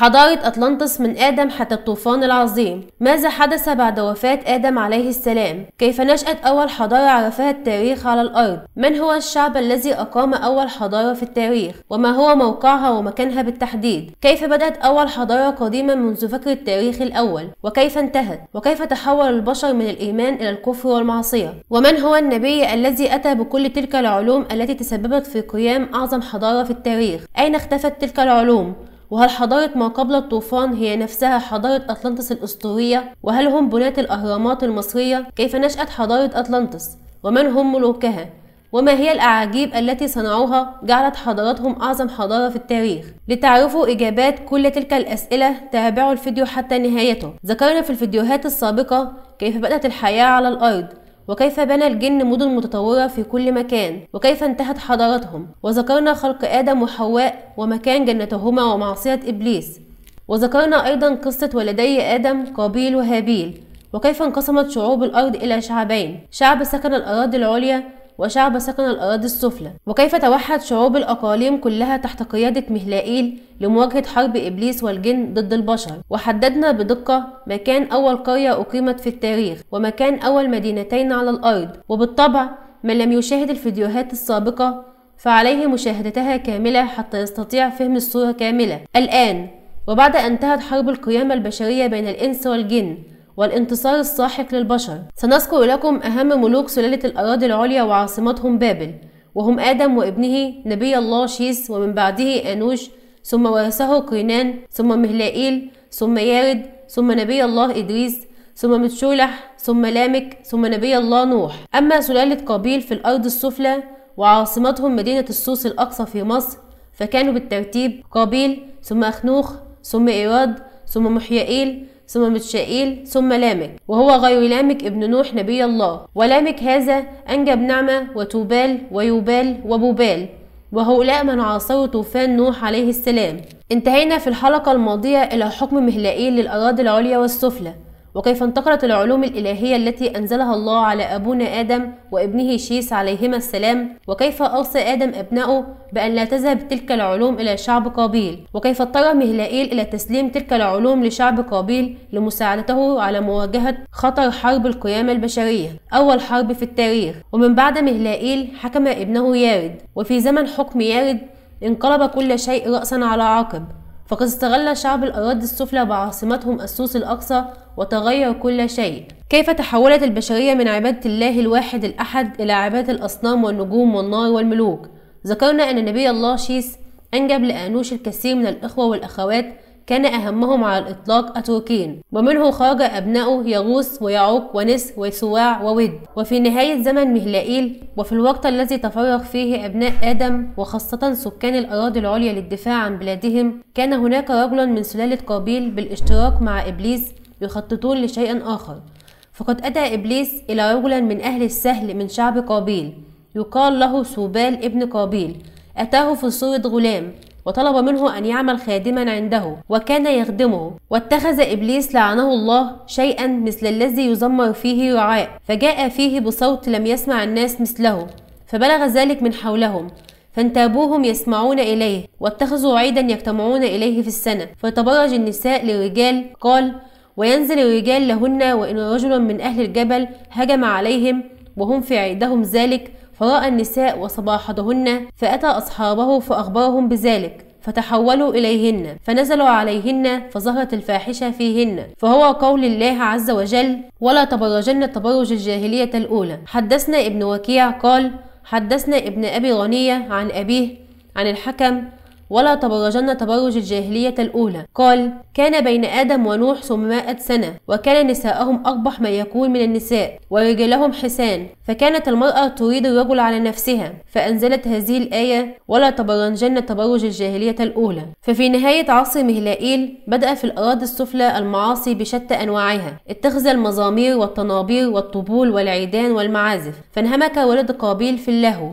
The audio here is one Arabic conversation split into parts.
حضارة أطلانتس من آدم حتى الطوفان العظيم ماذا حدث بعد وفاة آدم عليه السلام؟ كيف نشأت أول حضارة عرفها التاريخ على الأرض؟ من هو الشعب الذي أقام أول حضارة في التاريخ؟ وما هو موقعها ومكانها بالتحديد؟ كيف بدأت أول حضارة قديمة منذ فكر التاريخ الأول؟ وكيف انتهت؟ وكيف تحول البشر من الإيمان إلى الكفر والمعصية؟ ومن هو النبي الذي أتى بكل تلك العلوم التي تسببت في قيام أعظم حضارة في التاريخ؟ أين اختفت تلك العلوم؟ وهل حضارة ما قبل الطوفان هي نفسها حضارة أطلانتس الأسطورية؟ وهل هم بناة الأهرامات المصرية؟ كيف نشأت حضارة أطلانتس؟ ومن هم ملوكها؟ وما هي الأعاجيب التي صنعوها جعلت حضارتهم أعظم حضارة في التاريخ؟ لتعرفوا إجابات كل تلك الأسئلة تابعوا الفيديو حتى نهايته ذكرنا في الفيديوهات السابقة كيف بدأت الحياة على الأرض وكيف بنى الجن مدن متطورة في كل مكان وكيف انتهت حضارتهم وذكرنا خلق آدم وحواء ومكان جنتهما ومعصية إبليس وذكرنا أيضا قصة ولدي آدم قابيل وهابيل وكيف انقسمت شعوب الأرض إلى شعبين شعب سكن الأراضي العليا وشعب سكن الأراضي السفلى وكيف توحد شعوب الأقاليم كلها تحت قيادة مهلائيل لمواجهة حرب إبليس والجن ضد البشر وحددنا بدقة مكان أول قرية أقيمت في التاريخ ومكان أول مدينتين على الأرض وبالطبع من لم يشاهد الفيديوهات السابقة فعليه مشاهدتها كاملة حتى يستطيع فهم الصورة كاملة الآن وبعد أن انتهت حرب القيامة البشرية بين الإنس والجن والانتصار الساحق للبشر سنذكر لكم أهم ملوك سلالة الأراضي العليا وعاصمتهم بابل وهم آدم وابنه نبي الله شيس ومن بعده أنوش ثم ورثه قينان ثم مهلائيل ثم يارد ثم نبي الله إدريس ثم متشولح ثم لامك ثم نبي الله نوح أما سلالة قابيل في الأرض السفلى وعاصمتهم مدينة السوس الأقصى في مصر فكانوا بالترتيب قابيل ثم أخنوخ ثم إيراد ثم محيائيل ثم متشائيل ثم لامك وهو غير لامك ابن نوح نبي الله ولامك هذا أنجب نعمة وتوبال ويوبال وبوبال وهؤلاء من عاصروا طوفان نوح عليه السلام انتهينا في الحلقة الماضية إلى حكم مهلائيل للأراضي العليا والسفلى وكيف انتقلت العلوم الإلهية التي أنزلها الله على أبونا آدم وابنه شيس عليهما السلام وكيف أوصى آدم ابنه بأن لا تذهب تلك العلوم إلى شعب قابيل وكيف اضطر مهلائيل إلى تسليم تلك العلوم لشعب قابيل لمساعدته على مواجهة خطر حرب القيامة البشرية أول حرب في التاريخ ومن بعد مهلائيل حكم ابنه يارد وفي زمن حكم يارد انقلب كل شيء رأسا على عقب فقد استغل شعب الأراضي السفلى بعاصمتهم السوس الأقصى وتغير كل شيء كيف تحولت البشرية من عبادة الله الواحد الأحد إلى عبادة الأصنام والنجوم والنار والملوك ذكرنا أن نبي الله شيس أنجب لآنوش الكثير من الإخوة والأخوات كان أهمهم على الإطلاق أتوكين ومنه خرج أبنائه يغوص ويعوق ونس وسواع وود وفي نهاية زمن مهلائيل وفي الوقت الذي تفرغ فيه أبناء آدم وخاصة سكان الأراضي العليا للدفاع عن بلادهم كان هناك رجل من سلالة قابيل بالاشتراك مع إبليس يخططون لشيء آخر فقد أتى إبليس إلى رجل من أهل السهل من شعب قابيل يقال له سوبال ابن قابيل أتاه في صورة غلام وطلب منه أن يعمل خادما عنده وكان يخدمه واتخذ إبليس لعنه الله شيئا مثل الذي يزمر فيه وعاء فجاء فيه بصوت لم يسمع الناس مثله فبلغ ذلك من حولهم فانتابوهم يسمعون إليه واتخذوا عيدا يجتمعون إليه في السنة فتبرج النساء للرجال قال وينزل الرجال لهن وإن رجل من أهل الجبل هجم عليهم وهم في عيدهم ذلك فراى النساء وصباحتهن فأتى أصحابه فأخبرهم بذلك فتحولوا إليهن فنزلوا عليهن فظهرت الفاحشة فيهن فهو قول الله عز وجل ولا تبرجن تبرج الجاهلية الأولى حدثنا ابن وكيع قال حدثنا ابن أبي غنية عن أبيه عن الحكم ولا تبرجن تبرج الجاهلية الأولى قال كان بين آدم ونوح ثمائة سنة وكان نساءهم أقبح ما يكون من النساء ورجالهم حسان فكانت المرأة تريد الرجل على نفسها فأنزلت هذه الآية ولا تبرجن تبرج الجاهلية الأولى ففي نهاية عصر مهلائيل بدأ في الأراضي السفلى المعاصي بشتى أنواعها اتخذ المزامير والطنابير والطبول والعيدان والمعازف فانهمك ولد قابيل في اللهو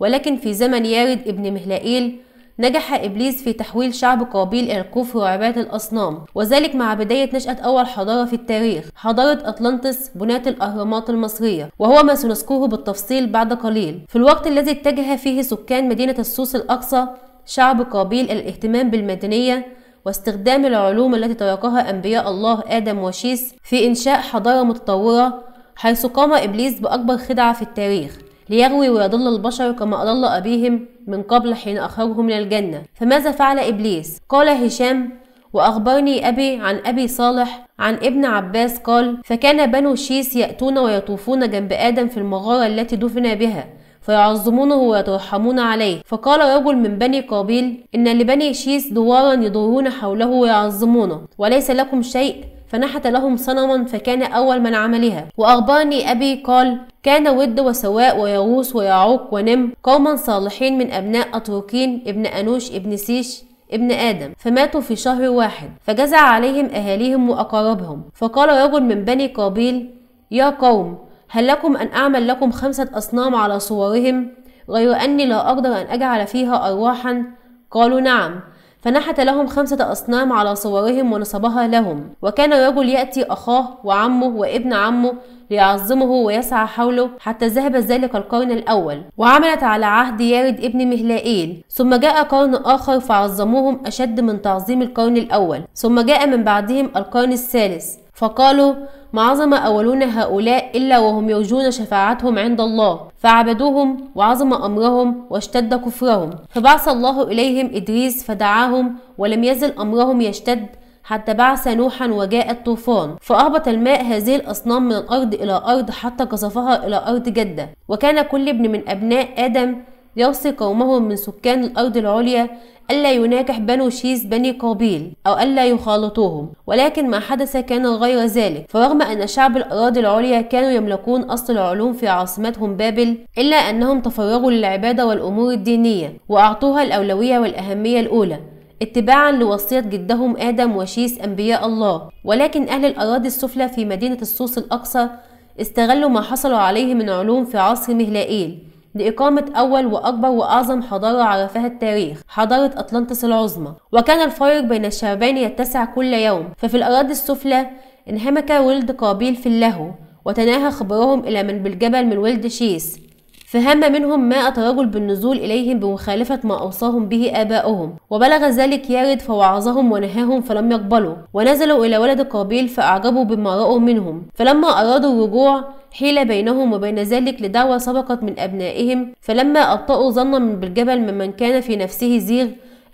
ولكن في زمن يارد ابن مهلائيل نجح إبليس في تحويل شعب قابيل إلى الكفر وعبادة الأصنام وذلك مع بداية نشأة أول حضارة في التاريخ حضارة أطلانتس بناة الأهرامات المصرية وهو ما سنذكره بالتفصيل بعد قليل في الوقت الذي اتجه فيه سكان مدينة السوس الأقصى شعب قابيل إلى الاهتمام بالمدنية واستخدام العلوم التي تركها أنبياء الله آدم وشيس في إنشاء حضارة متطورة حيث قام إبليس بأكبر خدعة في التاريخ ليغوي ويضل البشر كما أضل أبيهم من قبل حين أخرجهم من الجنة فماذا فعل إبليس؟ قال هشام وأخبرني أبي عن أبي صالح عن ابن عباس قال فكان بنو شيس يأتون ويطوفون جنب آدم في المغارة التي دفن بها فيعظمونه ويترحمون عليه فقال رجل من بني قابيل إن لبني شيس دوارا يدورون حوله ويعظمونه وليس لكم شيء فنحت لهم صنما فكان أول من عملها وأخبرني أبي قال كان ود وسواء ويغوص ويعوق ونم قوما صالحين من أبناء أتروكين ابن أنوش ابن سيش ابن آدم فماتوا في شهر واحد فجزع عليهم أهاليهم وأقاربهم فقال رجل من بني قابيل يا قوم هل لكم أن أعمل لكم خمسة أصنام على صورهم غير أني لا أقدر أن أجعل فيها أرواحا قالوا نعم فنحت لهم خمسة أصنام على صورهم ونصبها لهم وكان الرجل يأتي أخاه وعمه وابن عمه ليعظمه ويسعى حوله حتى ذهب ذلك القرن الأول وعملت على عهد يارد ابن مهلائيل ثم جاء قرن آخر فعظموهم أشد من تعظيم القرن الأول ثم جاء من بعدهم القرن الثالث فقالوا ما عظم أولون هؤلاء إلا وهم يرجون شفاعتهم عند الله فعبدوهم وعظم أمرهم واشتد كفرهم فبعث الله إليهم إدريس فدعاهم ولم يزل أمرهم يشتد حتى بعث نوحا وجاء الطوفان فأهبط الماء هذه الأصنام من الأرض إلى أرض حتى قصفها إلى أرض جدة وكان كل ابن من أبناء آدم يوصي قومه من سكان الأرض العليا ألا يناكح بنو شيز بني قابيل أو ألا يخالطوهم ولكن ما حدث كان غير ذلك فرغم أن شعب الأراضي العليا كانوا يملكون أصل العلوم في عاصمتهم بابل إلا أنهم تفرغوا للعبادة والأمور الدينية وأعطوها الأولوية والأهمية الأولى اتباعا لوصية جدهم آدم وشيس أنبياء الله ولكن أهل الأراضي السفلى في مدينة السوس الأقصى استغلوا ما حصلوا عليه من علوم في عصر مهلائيل لإقامة أول وأكبر وأعظم حضارة عرفها التاريخ حضارة أطلنطس العظمى وكان الفارق بين الشعبين يتسع كل يوم ففي الأراضي السفلى انهمك ولد قابيل في اللهو وتناهى خبرهم إلى من بالجبل من ولد شيس فهم منهم مائة رجل بالنزول إليهم بمخالفة ما أوصاهم به آباؤهم وبلغ ذلك يارد فوعظهم ونهاهم فلم يقبلوا ونزلوا إلى ولد قابيل فأعجبوا بما رأوا منهم فلما أرادوا الرجوع حيل بينهم وبين ذلك لدعوة سبقت من أبنائهم فلما أبطأوا ظنا من بالجبل ممن كان في نفسه زيغ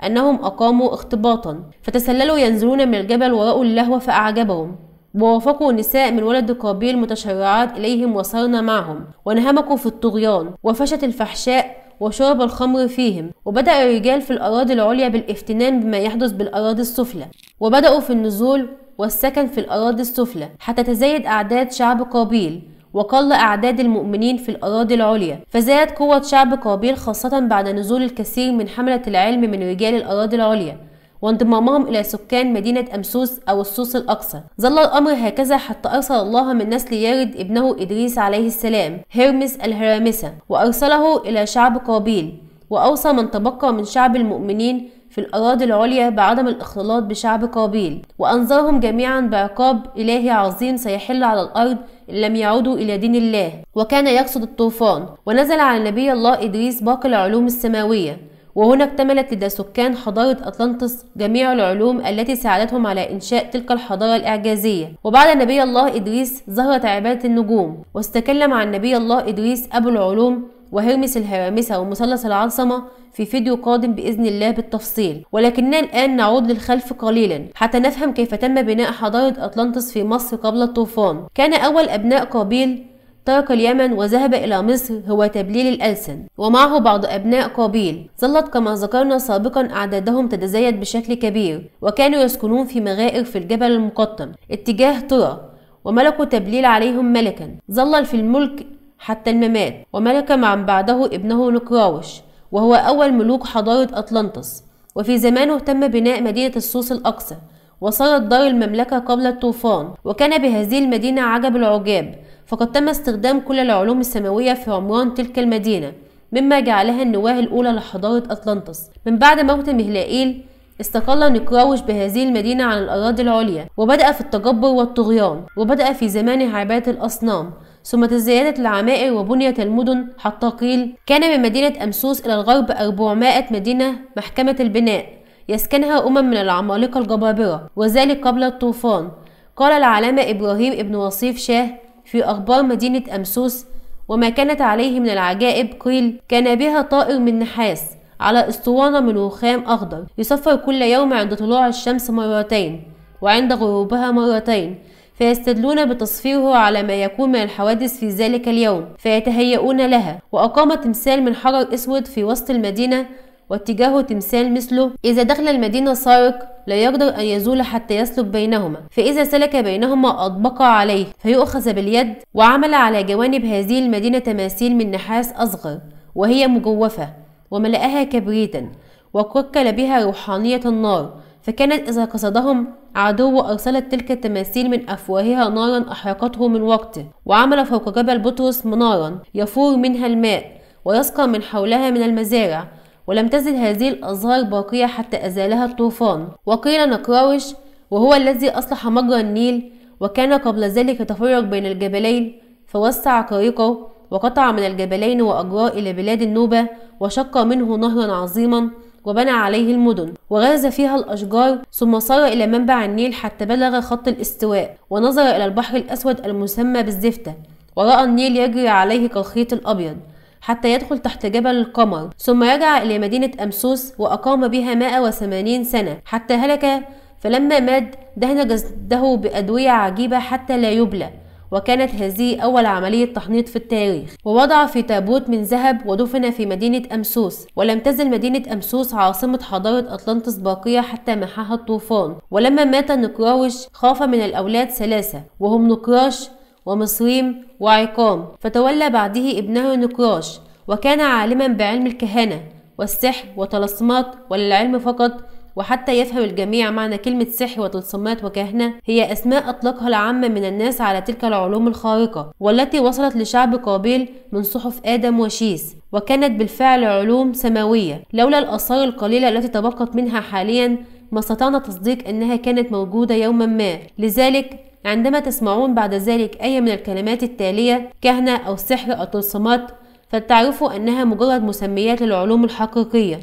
أنهم أقاموا اختباطا فتسللوا ينزلون من الجبل ورأوا اللهو فأعجبهم ووافقوا نساء من ولد قابيل متشرعات إليهم وصرنا معهم وانهمكوا في الطغيان وفشت الفحشاء وشرب الخمر فيهم وبدأ الرجال في الأراضي العليا بالافتنان بما يحدث بالأراضي السفلى وبدأوا في النزول والسكن في الأراضي السفلى حتى تزايد أعداد شعب قابيل وقل أعداد المؤمنين في الأراضي العليا فزادت قوة شعب قابيل خاصة بعد نزول الكثير من حملة العلم من رجال الأراضي العليا وانضمامهم إلى سكان مدينة أمسوس أو السوس الأقصى ظل الأمر هكذا حتى أرسل الله من نسل يارد ابنه إدريس عليه السلام هرمس الهرامسة وأرسله إلى شعب قابيل وأوصى من تبقى من شعب المؤمنين في الأراضي العليا بعدم الاختلاط بشعب قابيل وأنذرهم جميعا بعقاب إلهي عظيم سيحل على الأرض إن لم يعودوا إلى دين الله وكان يقصد الطوفان ونزل على نبي الله إدريس باقي العلوم السماوية وهنا اكتملت لدى سكان حضارة أطلنطس جميع العلوم التي ساعدتهم على إنشاء تلك الحضارة الإعجازية وبعد نبي الله إدريس ظهرت عبادة النجوم واستكلم عن نبي الله إدريس أبو العلوم وهرمس الهرامسة ومثلث العاصمة في فيديو قادم بإذن الله بالتفصيل ولكننا الآن نعود للخلف قليلا حتى نفهم كيف تم بناء حضارة أطلانتس في مصر قبل الطوفان كان أول أبناء قابيل ترك اليمن وذهب إلى مصر هو تبليل الألسن ومعه بعض أبناء قابيل ظلت كما ذكرنا سابقا أعدادهم تتزايد بشكل كبير وكانوا يسكنون في مغائر في الجبل المقطم اتجاه طرى وملكوا تبليل عليهم ملكا ظل في الملك حتى الممات وملك من بعده ابنه نقراوش وهو أول ملوك حضارة أطلنطس وفي زمانه تم بناء مدينة السوس الأقصى وصارت دار المملكة قبل الطوفان وكان بهذه المدينة عجب العجاب فقد تم استخدام كل العلوم السماوية في عمران تلك المدينة مما جعلها النواه الأولى لحضارة أطلنطس من بعد موت مهلائيل استقل نقراوش بهذه المدينة عن الأراضي العليا وبدأ في التجبر والطغيان وبدأ في زمانه عبادة الأصنام ثم تزايدت العمائر وبنيت المدن حتى قيل كان من مدينة أمسوس إلى الغرب 400 مدينة محكمة البناء يسكنها أمم من العمالقة الجبابرة وذلك قبل الطوفان قال العلامة إبراهيم ابن وصيف شاه في أخبار مدينة أمسوس وما كانت عليه من العجائب قيل كان بها طائر من نحاس على اسطوانة من رخام أخضر يصفر كل يوم عند طلوع الشمس مرتين وعند غروبها مرتين فيستدلون بتصفيره على ما يكون من الحوادث في ذلك اليوم فيتهيئون لها وأقام تمثال من حجر أسود في وسط المدينة واتجاهه تمثال مثله إذا دخل المدينة سارق لا يقدر أن يزول حتى يسلك بينهما فإذا سلك بينهما أطبق عليه فيؤخذ باليد وعمل على جوانب هذه المدينة تماثيل من نحاس أصغر وهي مجوفة وملأها كبريتا وككل بها روحانية النار فكانت إذا قصدهم عدو أرسلت تلك التماثيل من أفواهها نارا أحرقته من وقته وعمل فوق جبل بطرس منارا يفور منها الماء ويسقى من حولها من المزارع ولم تزل هذه الأزهار باقية حتى أزالها الطوفان وقيل نقراوش وهو الذي أصلح مجرى النيل وكان قبل ذلك يتفرق بين الجبلين فوسع طريقه وقطع من الجبلين وأجراه إلى بلاد النوبة وشق منه نهرا عظيما وبنى عليه المدن وغرز فيها الأشجار ثم سار إلى منبع النيل حتى بلغ خط الاستواء ونظر إلى البحر الأسود المسمى بالزفتة ورأى النيل يجري عليه كالخيط الأبيض حتى يدخل تحت جبل القمر ثم رجع إلى مدينة أمسوس وأقام بها 180 سنة حتى هلك فلما مات دهن جسده بأدوية عجيبة حتى لا يبلى وكانت هذه أول عملية تحنيط في التاريخ ووضع في تابوت من ذهب ودفن في مدينة أمسوس ولم تزل مدينة أمسوس عاصمة حضارة أطلانتس باقية حتى محاها الطوفان ولما مات نقراوش خاف من الأولاد ثلاثة وهم نقراش ومصريم وعقام فتولى بعده ابنه نقراش وكان عالما بعلم الكهنة والسحر وطلسمات وللعلم فقط وحتى يفهم الجميع معنى كلمة سحر وتلصمات وكهنة هي أسماء أطلقها العامة من الناس على تلك العلوم الخارقة والتي وصلت لشعب قابيل من صحف آدم وشيس وكانت بالفعل علوم سماوية لولا الآثار القليلة التي تبقت منها حاليا ما استطعنا تصديق أنها كانت موجودة يوما ما لذلك عندما تسمعون بعد ذلك أي من الكلمات التالية كهنة أو سحر أو تلصمات فتعرفوا أنها مجرد مسميات للعلوم الحقيقية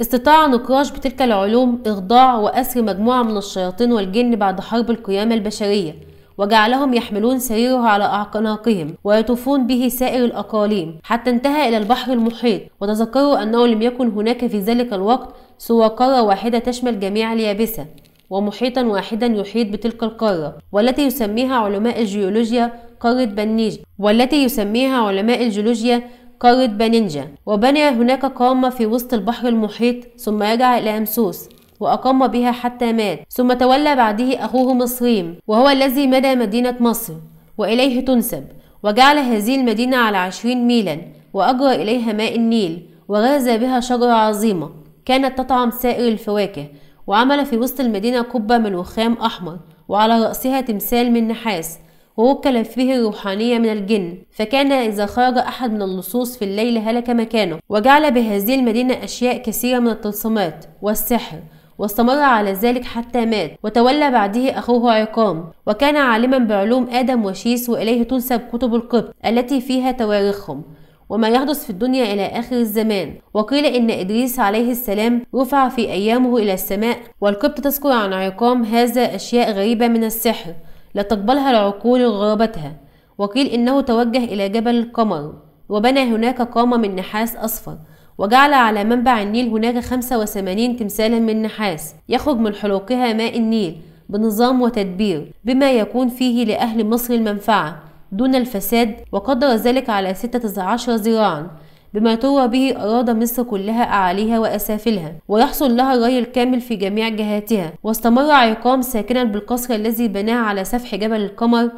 استطاع نقاش بتلك العلوم إخضاع وأسر مجموعة من الشياطين والجن بعد حرب القيامة البشرية وجعلهم يحملون سريره على أعناقهم ويطوفون به سائر الأقاليم حتى انتهى إلى البحر المحيط وتذكروا أنه لم يكن هناك في ذلك الوقت سوى قارة واحدة تشمل جميع اليابسة ومحيطا واحدا يحيط بتلك القارة والتي يسميها علماء الجيولوجيا قارة بنيج والتي يسميها علماء الجيولوجيا قارة بانينجا وبنى هناك قامة في وسط البحر المحيط ثم رجع إلى أمسوس وأقام بها حتى مات ثم تولى بعده أخوه مصريم وهو الذي مدى مدينة مصر وإليه تنسب وجعل هذه المدينة على عشرين ميلا وأجرى إليها ماء النيل وغاز بها شجرة عظيمة كانت تطعم سائر الفواكه وعمل في وسط المدينة قبة من وخام أحمر وعلى رأسها تمثال من نحاس ووكل فيه الروحانية من الجن فكان إذا خرج أحد من اللصوص في الليل هلك مكانه وجعل بهذه المدينة أشياء كثيرة من التلصمات والسحر واستمر على ذلك حتى مات وتولى بعده أخوه عقام وكان عالما بعلوم آدم وشيس وإليه تنسب كتب القبط التي فيها تواريخهم وما يحدث في الدنيا إلى آخر الزمان وقيل إن إدريس عليه السلام رفع في أيامه إلى السماء والقبط تذكر عن عقام هذا أشياء غريبة من السحر لا تقبلها العقول غرابتها وقيل إنه توجه إلى جبل القمر وبنى هناك قامة من نحاس أصفر وجعل على منبع النيل هناك 85 تمثالا من نحاس يخرج من حلوقها ماء النيل بنظام وتدبير بما يكون فيه لأهل مصر المنفعة دون الفساد وقدر ذلك على 16 ذراعا بما توى به أراد مصر كلها أعاليها وأسافلها ويحصل لها الري الكامل في جميع جهاتها واستمر عرقام ساكنا بالقصر الذي بناه على سفح جبل القمر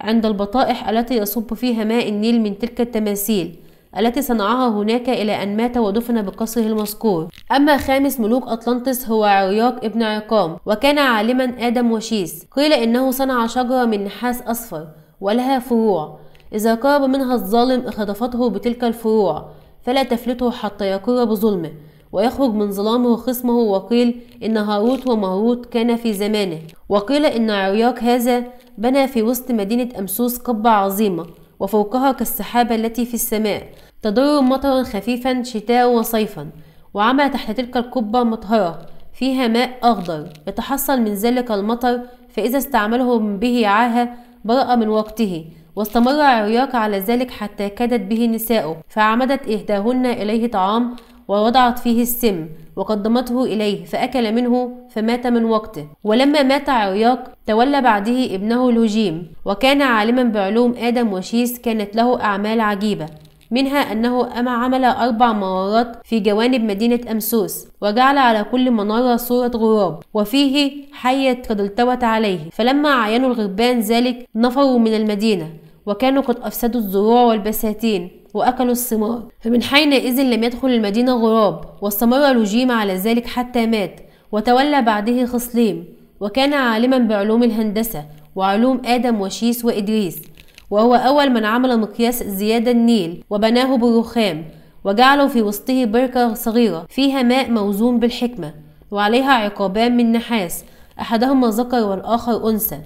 عند البطائح التي يصب فيها ماء النيل من تلك التماثيل التي صنعها هناك إلى أن مات ودفن بقصره المذكور أما خامس ملوك أطلانتس هو عرياق ابن عرقام وكان عالما آدم وشيس قيل إنه صنع شجرة من نحاس أصفر ولها فروع إذا قرب منها الظالم اختطفته بتلك الفروع فلا تفلته حتى يقر بظلمه ويخرج من ظلامه خصمه وقيل إن هاروت وماروت كان في زمانه وقيل إن عرياق هذا بنى في وسط مدينة أمسوس قبة عظيمة وفوقها كالسحابة التي في السماء تدر مطرا خفيفا شتاء وصيفا وعمل تحت تلك القبة مطهرة فيها ماء أخضر يتحصل من ذلك المطر فإذا استعمله به عاهة برأ من وقته واستمر عرياق على ذلك حتى كادت به نساؤه فعمدت إحداهن إليه طعام ووضعت فيه السم وقدمته إليه فأكل منه فمات من وقته ولما مات عرياق تولى بعده ابنه الهجيم وكان عالما بعلوم آدم وشيس كانت له أعمال عجيبة منها أنه أما عمل أربع منارات في جوانب مدينة أمسوس وجعل على كل منارة صورة غراب وفيه حية قد التوت عليه فلما عينوا الغربان ذلك نفروا من المدينة وكانوا قد أفسدوا الزروع والبساتين وأكلوا الثمار فمن حينئذ لم يدخل المدينة غراب واستمر لوجيما على ذلك حتى مات وتولى بعده خصليم وكان عالما بعلوم الهندسة وعلوم آدم وشيس وإدريس وهو أول من عمل مقياس زيادة النيل وبناه بالرخام وجعلوا في وسطه بركة صغيرة فيها ماء موزون بالحكمة وعليها عقابان من نحاس أحدهما ذكر والآخر أنثى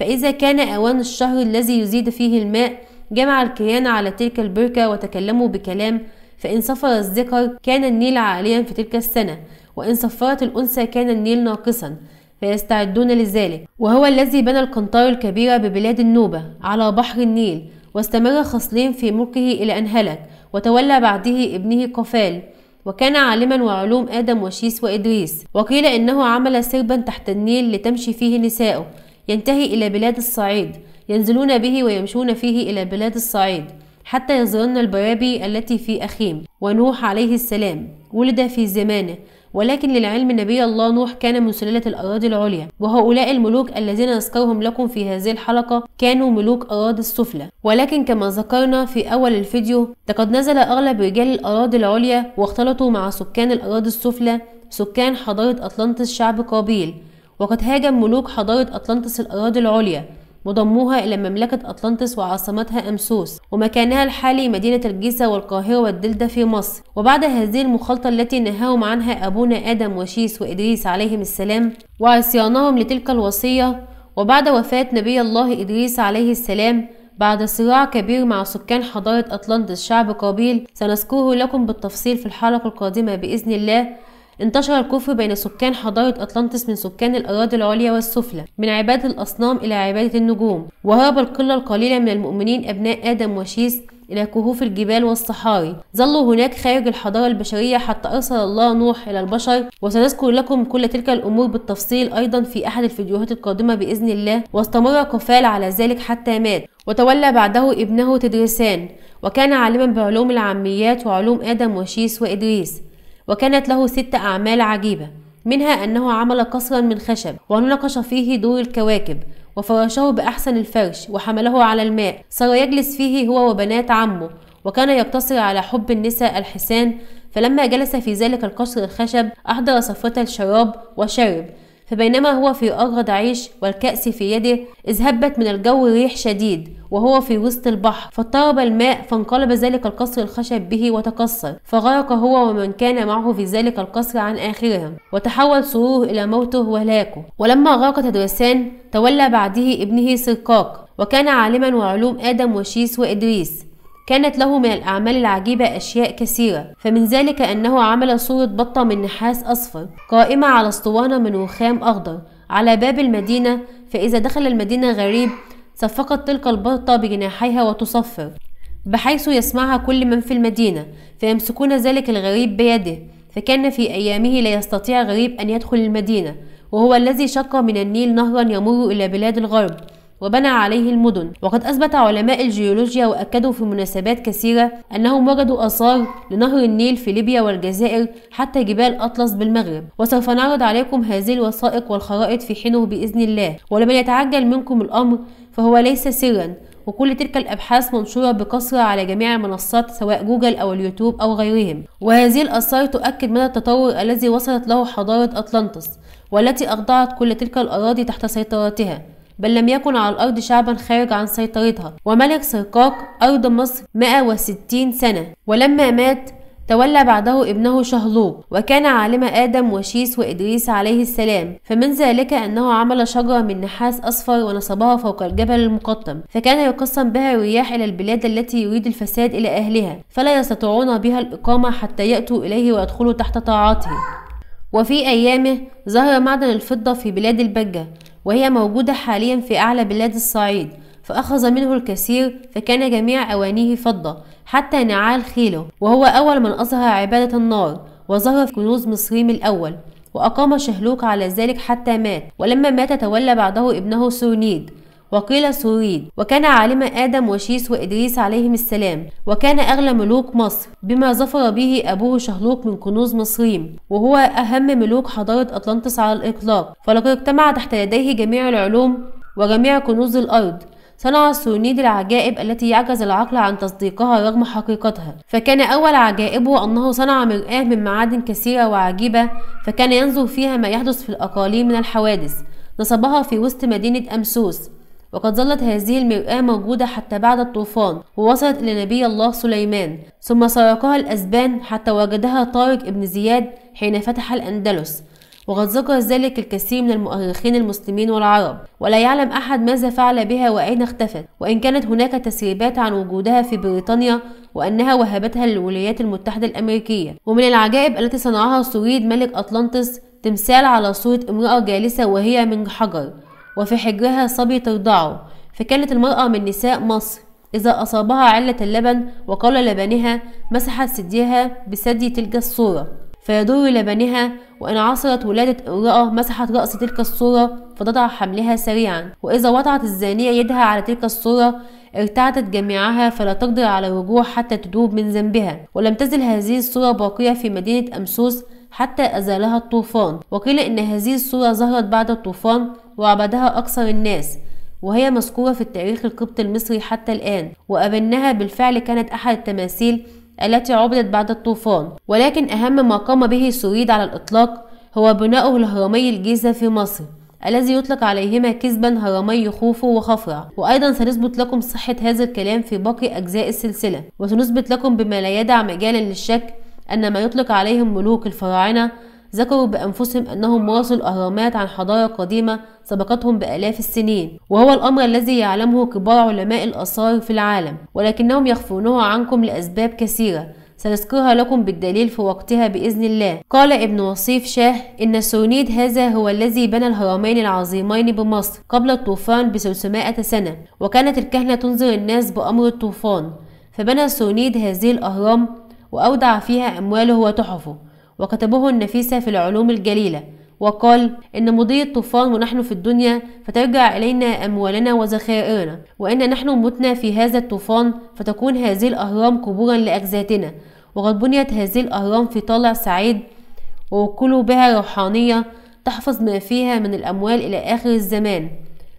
فإذا كان أوان الشهر الذي يزيد فيه الماء جمع الكيان على تلك البركة وتكلموا بكلام فإن صفر الذكر كان النيل عاليا في تلك السنة وإن صفرت الأنثى كان النيل ناقصا فيستعدون لذلك وهو الذي بنى القنطار الكبيرة ببلاد النوبة على بحر النيل واستمر خصلين في ملكه إلى أن هلك وتولى بعده ابنه قفال وكان عالما وعلوم آدم وشيس وإدريس وقيل إنه عمل سربا تحت النيل لتمشي فيه نساؤه ينتهي إلى بلاد الصعيد ينزلون به ويمشون فيه إلى بلاد الصعيد حتى يزرن البرابي التي في أخيم ونوح عليه السلام ولد في زمانه ولكن للعلم نبي الله نوح كان من سلالة الأراضي العليا وهؤلاء الملوك الذين نذكرهم لكم في هذه الحلقة كانوا ملوك أراضي السفلى ولكن كما ذكرنا في أول الفيديو لقد نزل أغلب رجال الأراضي العليا واختلطوا مع سكان الأراضي السفلى سكان حضارة أطلنطس شعب قابيل وقد هاجم ملوك حضارة أطلنطس الأراضي العليا وضموها إلى مملكة أطلنطس وعاصمتها أمسوس ومكانها الحالي مدينة الجيزة والقاهرة والدلدة في مصر وبعد هذه المخالطة التي نهاهم عنها أبونا آدم وشيس وإدريس عليهم السلام وعصيانهم لتلك الوصية وبعد وفاة نبي الله إدريس عليه السلام بعد صراع كبير مع سكان حضارة أطلنطس شعب قابيل سنذكره لكم بالتفصيل في الحلقة القادمة بإذن الله انتشر الكفر بين سكان حضارة أطلانتس من سكان الأراضي العليا والسفلى من عبادة الأصنام إلى عبادة النجوم وهرب القلة القليلة من المؤمنين أبناء آدم وشيس إلى كهوف الجبال والصحاري ظلوا هناك خارج الحضارة البشرية حتى أرسل الله نوح إلى البشر وسنذكر لكم كل تلك الأمور بالتفصيل أيضا في أحد الفيديوهات القادمة بإذن الله واستمر كفال على ذلك حتى مات وتولى بعده ابنه تدريسان وكان عالما بعلوم العاميات وعلوم آدم وشيس وإدريس وكانت له ست أعمال عجيبة منها أنه عمل قصرا من خشب ونقش فيه دور الكواكب وفرشه بأحسن الفرش وحمله على الماء صار يجلس فيه هو وبنات عمه وكان يقتصر على حب النساء الحسان فلما جلس في ذلك القصر الخشب أحضر صفرة الشراب وشرب فبينما هو في أغرض عيش والكأس في يده إذ هبت من الجو ريح شديد وهو في وسط البحر فاضطرب الماء فانقلب ذلك القصر الخشب به وتكسر فغرق هو ومن كان معه في ذلك القصر عن آخرهم وتحول سروره إلى موته وهلاكه ولما غرق تدرسان تولى بعده ابنه سرقاق وكان عالما وعلوم آدم وشيس وإدريس كانت له من الأعمال العجيبة أشياء كثيرة فمن ذلك أنه عمل صورة بطة من نحاس أصفر قائمة على اسطوانة من رخام أخضر على باب المدينة فإذا دخل المدينة غريب صفقت تلك البطة بجناحيها وتصفر بحيث يسمعها كل من في المدينة فيمسكون ذلك الغريب بيده فكان في أيامه لا يستطيع غريب أن يدخل المدينة وهو الذي شق من النيل نهرا يمر إلى بلاد الغرب وبنى عليه المدن وقد أثبت علماء الجيولوجيا وأكدوا في مناسبات كثيرة أنهم وجدوا آثار لنهر النيل في ليبيا والجزائر حتى جبال أطلس بالمغرب وسوف نعرض عليكم هذه الوثائق والخرائط في حينه بإذن الله ولمن يتعجل منكم الأمر فهو ليس سرا وكل تلك الأبحاث منشورة بكثرة على جميع المنصات سواء جوجل أو اليوتيوب أو غيرهم وهذه الآثار تؤكد مدى التطور الذي وصلت له حضارة أطلنطس والتي أخضعت كل تلك الأراضي تحت سيطرتها بل لم يكن على الأرض شعبا خارج عن سيطرتها وملك سرقاق أرض مصر 160 سنة ولما مات تولى بعده ابنه شهلوق وكان عالم آدم وشيس وإدريس عليه السلام فمن ذلك أنه عمل شجرة من نحاس أصفر ونصبها فوق الجبل المقطم فكان يقسم بها الرياح إلى البلاد التي يريد الفساد إلى أهلها فلا يستطيعون بها الإقامة حتى يأتوا إليه ويدخلوا تحت طاعته وفي أيامه ظهر معدن الفضة في بلاد البجة وهي موجودة حاليا في أعلى بلاد الصعيد فأخذ منه الكثير فكان جميع أوانيه فضة حتى نعال خيله وهو أول من أظهر عبادة النار وظهر في كنوز مصريم الأول وأقام شهلوك على ذلك حتى مات ولما مات تولى بعده ابنه سورنيد وقيل سويد وكان عالما آدم وشيس وإدريس عليهم السلام وكان أغلى ملوك مصر بما ظفر به أبوه شهلوك من كنوز مصريم وهو أهم ملوك حضارة أطلانتس على الإطلاق فلقد اجتمع تحت يديه جميع العلوم وجميع كنوز الأرض صنع سونيد العجائب التي يعجز العقل عن تصديقها رغم حقيقتها فكان أول عجائبه أنه صنع مرآة من معادن كثيرة وعجيبة فكان ينظر فيها ما يحدث في الأقاليم من الحوادث نصبها في وسط مدينة أمسوس وقد ظلت هذه المرآة موجودة حتى بعد الطوفان ووصلت إلى نبي الله سليمان ثم سرقها الأسبان حتى وجدها طارق ابن زياد حين فتح الأندلس وقد ذكر ذلك الكثير من المؤرخين المسلمين والعرب ولا يعلم أحد ماذا فعل بها وأين اختفت وإن كانت هناك تسريبات عن وجودها في بريطانيا وأنها وهبتها للولايات المتحدة الأمريكية ومن العجائب التي صنعها سويد ملك أطلانتس تمثال على صورة امرأة جالسة وهي من حجر وفي حجرها صبي ترضعه فكانت المرأة من نساء مصر إذا أصابها علة اللبن وقال لبنها مسحت ثديها بثدي تلك الصورة فيدور لبنها وإن عصرت ولادة امرأة مسحت رأس تلك الصورة فتضع حملها سريعا وإذا وضعت الزانية يدها على تلك الصورة ارتعدت جميعها فلا تقدر على الرجوع حتى تدوب من ذنبها ولم تزل هذه الصورة باقية في مدينة أمسوس حتى أزالها الطوفان وقيل إن هذه الصورة ظهرت بعد الطوفان وعبدها أكثر الناس وهي مذكورة في التاريخ القبطي المصري حتى الآن وأبنها بالفعل كانت أحد التماثيل التي عبدت بعد الطوفان ولكن أهم ما قام به سويد على الإطلاق هو بناؤه لهرمي الجيزة في مصر الذي يطلق عليهما كذبا هرمي خوفو وخفرع وأيضا سنثبت لكم صحة هذا الكلام في باقي أجزاء السلسلة وسنثبت لكم بما لا يدع مجالا للشك أن ما يطلق عليهم ملوك الفراعنة ذكروا بأنفسهم أنهم ورثوا الأهرامات عن حضارة قديمة سبقتهم بآلاف السنين وهو الأمر الذي يعلمه كبار علماء الآثار في العالم ولكنهم يخفونه عنكم لأسباب كثيرة سنذكرها لكم بالدليل في وقتها بإذن الله قال ابن وصيف شاه إن السونيد هذا هو الذي بنى الهرمين العظيمين بمصر قبل الطوفان ب 300 سنة وكانت الكهنة تنذر الناس بأمر الطوفان فبنى السونيد هذه الأهرام وأودع فيها أمواله وتحفه وكتبه النفيسة في العلوم الجليلة وقال إن مضي الطوفان ونحن في الدنيا فترجع إلينا أموالنا وذخائرنا وإن نحن متنا في هذا الطوفان فتكون هذه الأهرام قبورا لأجزاتنا وقد بنيت هذه الأهرام في طالع سعيد ووكلوا بها روحانية تحفظ ما فيها من الأموال إلى آخر الزمان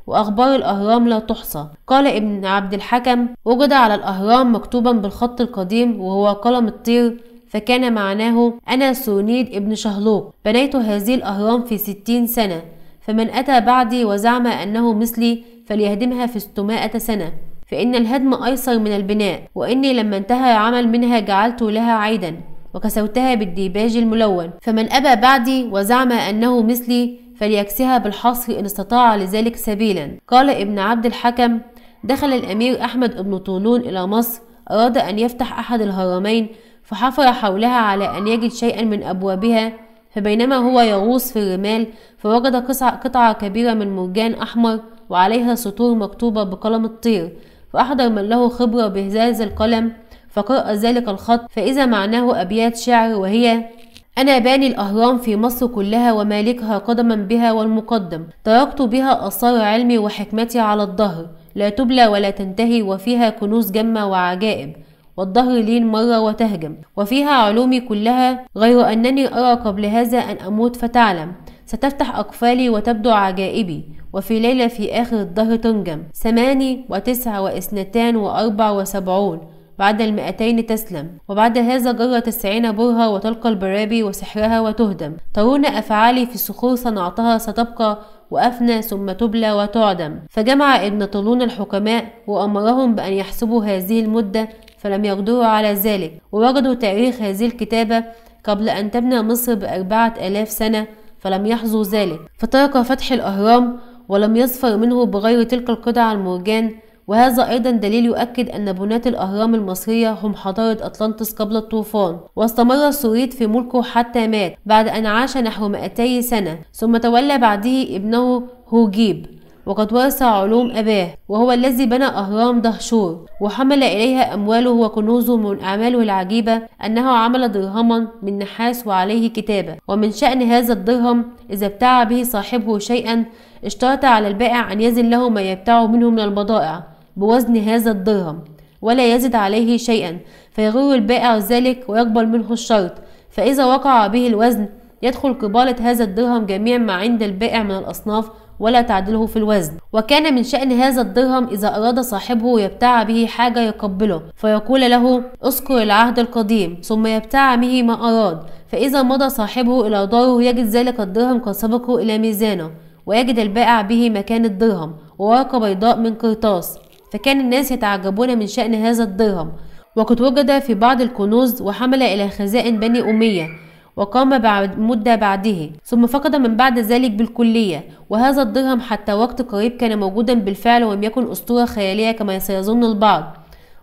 وأخبار الأهرام لا تحصى قال ابن عبد الحكم وجد على الأهرام مكتوبا بالخط القديم وهو قلم الطير فكان معناه أنا سونيد ابن شهلوق بنيت هذه الأهرام في ستين سنة فمن أتى بعدي وزعم أنه مثلي فليهدمها في ستمائة سنة فإن الهدم أيسر من البناء وإني لما انتهى عمل منها جعلت لها عيدا وكسوتها بالديباج الملون فمن أبى بعدي وزعم أنه مثلي فليكسها بالحصر إن استطاع لذلك سبيلا قال ابن عبد الحكم دخل الأمير أحمد بن طولون إلى مصر أراد أن يفتح أحد الهرمين فحفر حولها على أن يجد شيئا من أبوابها فبينما هو يغوص في الرمال فوجد قطعة كبيرة من مرجان أحمر وعليها سطور مكتوبة بقلم الطير فأحضر من له خبرة بهذا القلم فقرأ ذلك الخط فإذا معناه أبيات شعر وهي أنا باني الأهرام في مصر كلها ومالكها قدما بها والمقدم تركت بها آثار علمي وحكمتي على الظهر لا تبلى ولا تنتهي وفيها كنوز جمة وعجائب والظهر لين مرة وتهجم وفيها علومي كلها غير أنني أرى قبل هذا أن أموت فتعلم ستفتح أقفالي وتبدو عجائبي وفي ليلة في آخر الظهر تنجم ثماني وتسعة واثنتان وأربع وسبعون بعد المئتين تسلم وبعد هذا جرى تسعين برها وتلقى البرابي وسحرها وتهدم ترون أفعالي في صخور صنعتها ستبقى وأفنى ثم تبلى وتعدم فجمع ابن طولون الحكماء وأمرهم بأن يحسبوا هذه المدة فلم يقدروا على ذلك ووجدوا تاريخ هذه الكتابة قبل أن تبنى مصر بأربعة آلاف سنة فلم يحظوا ذلك فترك فتح الأهرام ولم يظفر منه بغير تلك القطع المرجان وهذا أيضا دليل يؤكد أن بناة الأهرام المصرية هم حضارة أطلانتس قبل الطوفان واستمر سوريد في ملكه حتى مات بعد أن عاش نحو 200 سنة ثم تولى بعده ابنه هوجيب وقد واسع علوم أباه وهو الذي بنى أهرام دهشور وحمل إليها أمواله وكنوزه من أعماله العجيبة أنه عمل درهما من نحاس وعليه كتابة ومن شأن هذا الدرهم إذا ابتاع به صاحبه شيئا اشترط على البائع أن يزن له ما يبتاع منه من البضائع بوزن هذا الدرهم ولا يزد عليه شيئا فيغر البائع ذلك ويقبل منه الشرط فإذا وقع به الوزن يدخل قبالة هذا الدرهم جميع ما عند البائع من الأصناف ولا تعدله في الوزن وكان من شأن هذا الدرهم إذا أراد صاحبه يبتاع به حاجة يقبله فيقول له اذكر العهد القديم ثم يبتاع به ما أراد فإذا مضى صاحبه إلى داره يجد ذلك الدرهم قد سبقه إلى ميزانه ويجد البائع به مكان الدرهم وورقة بيضاء من قرطاس فكان الناس يتعجبون من شأن هذا الدرهم وقد وجد في بعض الكنوز وحمل إلى خزائن بني أمية وقام بعد مدة بعده ثم فقد من بعد ذلك بالكلية وهذا الدرهم حتى وقت قريب كان موجودا بالفعل ولم يكن أسطورة خيالية كما سيظن البعض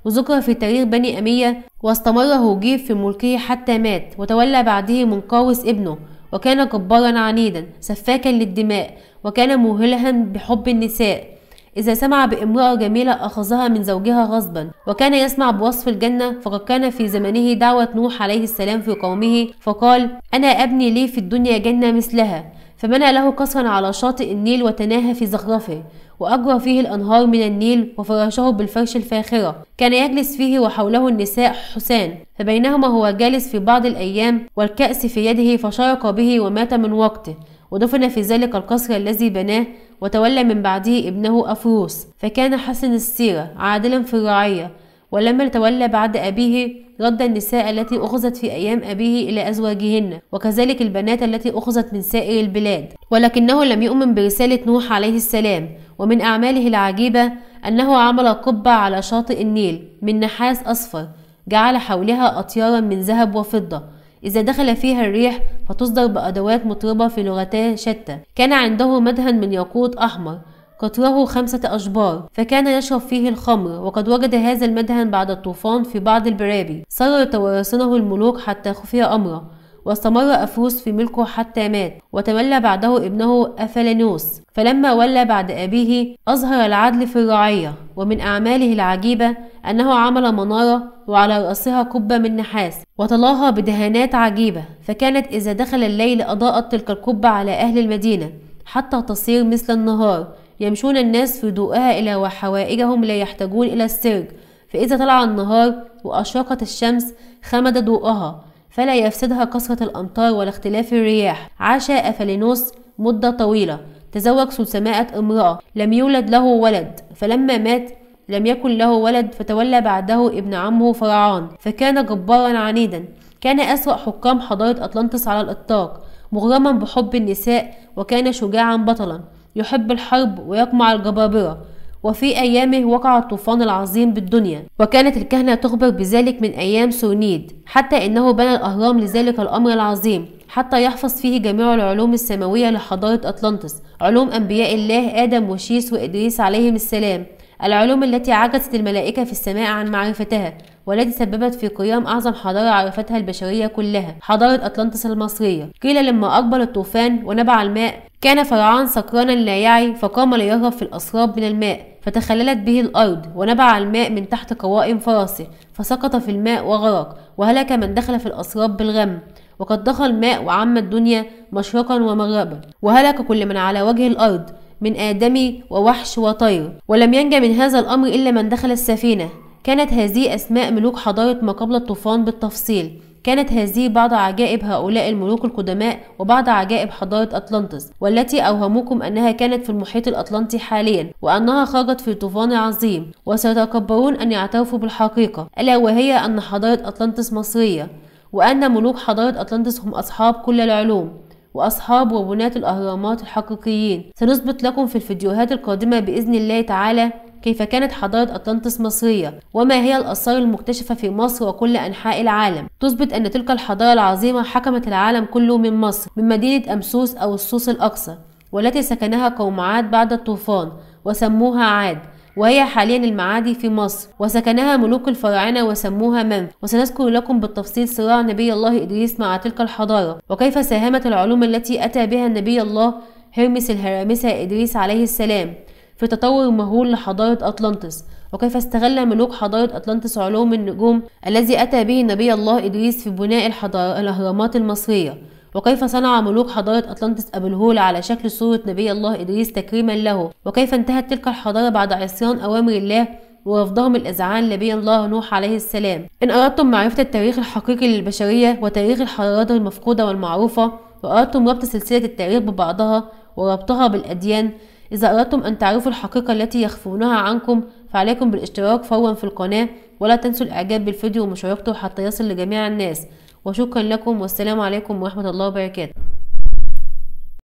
وذكر في تاريخ بني أمية واستمر هوجيف في ملكه حتى مات وتولى بعده منقاوس ابنه وكان جبارا عنيدا سفاكا للدماء وكان مهلها بحب النساء إذا سمع بامرأة جميلة أخذها من زوجها غصبا وكان يسمع بوصف الجنة فقد كان في زمنه دعوة نوح عليه السلام في قومه فقال أنا أبني لي في الدنيا جنة مثلها فبنى له قصرا على شاطئ النيل وتناهى في زخرفه وأجرى فيه الأنهار من النيل وفرشه بالفرش الفاخرة كان يجلس فيه وحوله النساء حسان فبينهما هو جالس في بعض الأيام والكأس في يده فشرق به ومات من وقته ودفن في ذلك القصر الذي بناه وتولى من بعده ابنه أفروس فكان حسن السيرة عادلا في الرعية ولما تولى بعد أبيه رد النساء التي أخذت في أيام أبيه إلى أزواجهن وكذلك البنات التي أخذت من سائر البلاد ولكنه لم يؤمن برسالة نوح عليه السلام ومن أعماله العجيبة أنه عمل قبة على شاطئ النيل من نحاس أصفر جعل حولها أطيارا من ذهب وفضة إذا دخل فيها الريح فتصدر بأدوات مطربة في لغتاه شتى كان عنده مدهن من ياقوت أحمر قطره خمسة أشبار فكان يشرب فيه الخمر وقد وجد هذا المدهن بعد الطوفان في بعض البرابي صار توارثنه الملوك حتى خفي أمره واستمر أفوس في ملكه حتى مات وتولى بعده ابنه أفلانوس فلما ولى بعد أبيه أظهر العدل في الرعية ومن أعماله العجيبة أنه عمل منارة وعلى رأسها قبة من نحاس وطلاها بدهانات عجيبة فكانت إذا دخل الليل أضاءت تلك القبة على أهل المدينة حتى تصير مثل النهار يمشون الناس في ضوءها إلى وحوائجهم لا يحتاجون إلى السرج فإذا طلع النهار وأشرقت الشمس خمد ضوءها فلا يفسدها كثرة الأمطار ولا اختلاف الرياح عاش أفلينوس مدة طويلة تزوج سلسماءة امرأة لم يولد له ولد فلما مات لم يكن له ولد فتولى بعده ابن عمه فرعان فكان جبارا عنيدا كان أسوأ حكام حضارة أطلنطس على الإطلاق مغرما بحب النساء وكان شجاعا بطلا يحب الحرب ويقمع الجبابرة وفي أيامه وقع الطوفان العظيم بالدنيا وكانت الكهنة تخبر بذلك من أيام سونيد حتى إنه بنى الأهرام لذلك الأمر العظيم حتى يحفظ فيه جميع العلوم السماوية لحضارة أطلانتس علوم أنبياء الله آدم وشيس وإدريس عليهم السلام العلوم التي عجزت الملائكة في السماء عن معرفتها والتي سببت في قيام أعظم حضارة عرفتها البشرية كلها حضارة أطلنطس المصرية قيل لما أقبل الطوفان ونبع الماء كان فرعون سكرانا لا يعي فقام ليهرب في الأسراب من الماء فتخللت به الأرض ونبع الماء من تحت قوائم فرسه فسقط في الماء وغرق وهلك من دخل في الأسراب بالغم وقد دخل الماء وعم الدنيا مشرقا ومغربا وهلك كل من على وجه الأرض من آدمي ووحش وطير ولم ينج من هذا الأمر إلا من دخل السفينة كانت هذه أسماء ملوك حضارة ما قبل الطوفان بالتفصيل كانت هذه بعض عجائب هؤلاء الملوك القدماء وبعض عجائب حضارة أطلانتس والتي أوهموكم أنها كانت في المحيط الأطلنطي حاليا وأنها خرجت في طوفان عظيم وسيتكبرون أن يعترفوا بالحقيقة ألا وهي أن حضارة أطلانتس مصرية وأن ملوك حضارة أطلانتس هم أصحاب كل العلوم وأصحاب وبناة الأهرامات الحقيقيين سنثبت لكم في الفيديوهات القادمة بإذن الله تعالى كيف كانت حضارة أطلنطس مصرية وما هي الآثار المكتشفة في مصر وكل أنحاء العالم تثبت أن تلك الحضارة العظيمة حكمت العالم كله من مصر من مدينة أمسوس أو السوس الأقصى والتي سكنها قوم عاد بعد الطوفان وسموها عاد وهي حاليا المعادي في مصر وسكنها ملوك الفراعنة وسموها منف وسنذكر لكم بالتفصيل صراع نبي الله إدريس مع تلك الحضارة وكيف ساهمت العلوم التي أتى بها نبي الله هرمس الهرامسة إدريس عليه السلام في تطور مهول لحضارة أطلانتس وكيف استغل ملوك حضارة أطلانتس علوم النجوم الذي أتى به نبي الله إدريس في بناء الحضارة الأهرامات المصرية وكيف صنع ملوك حضارة أطلانتس أبو الهول على شكل صورة نبي الله إدريس تكريما له وكيف انتهت تلك الحضارة بعد عصيان أوامر الله ورفضهم الأذعان لنبي الله نوح عليه السلام إن أردتم معرفة التاريخ الحقيقي للبشرية وتاريخ الحضارات المفقودة والمعروفة وأردتم ربط سلسلة التاريخ ببعضها وربطها بالأديان إذا أردتم أن تعرفوا الحقيقة التي يخفونها عنكم فعليكم بالاشتراك فورا في القناة ولا تنسوا الإعجاب بالفيديو ومشاركته حتى يصل لجميع الناس وشكرا لكم والسلام عليكم ورحمة الله وبركاته